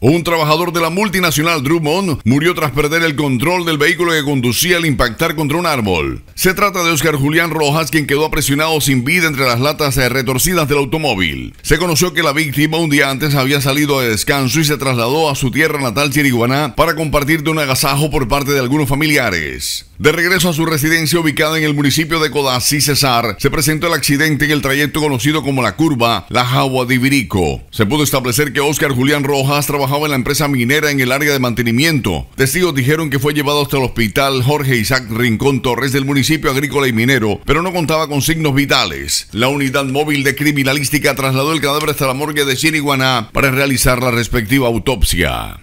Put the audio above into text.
Un trabajador de la multinacional Drummond murió tras perder el control del vehículo que conducía al impactar contra un árbol. Se trata de Oscar Julián Rojas, quien quedó presionado sin vida entre las latas eh, retorcidas del automóvil. Se conoció que la víctima un día antes había salido de descanso y se trasladó a su tierra natal, Chiriguaná, para compartir de un agasajo por parte de algunos familiares. De regreso a su residencia ubicada en el municipio de Codazzi, Cesar, se presentó el accidente en el trayecto conocido como la curva La Jagua de Ibirico. Se pudo establecer que Oscar Julián Rojas trabajaba en la empresa minera en el área de mantenimiento. Testigos dijeron que fue llevado hasta el hospital Jorge Isaac Rincón Torres del municipio agrícola y minero, pero no contaba con signos vitales. La unidad móvil de criminalística trasladó el cadáver hasta la morgue de Chiriguaná para realizar la respectiva autopsia.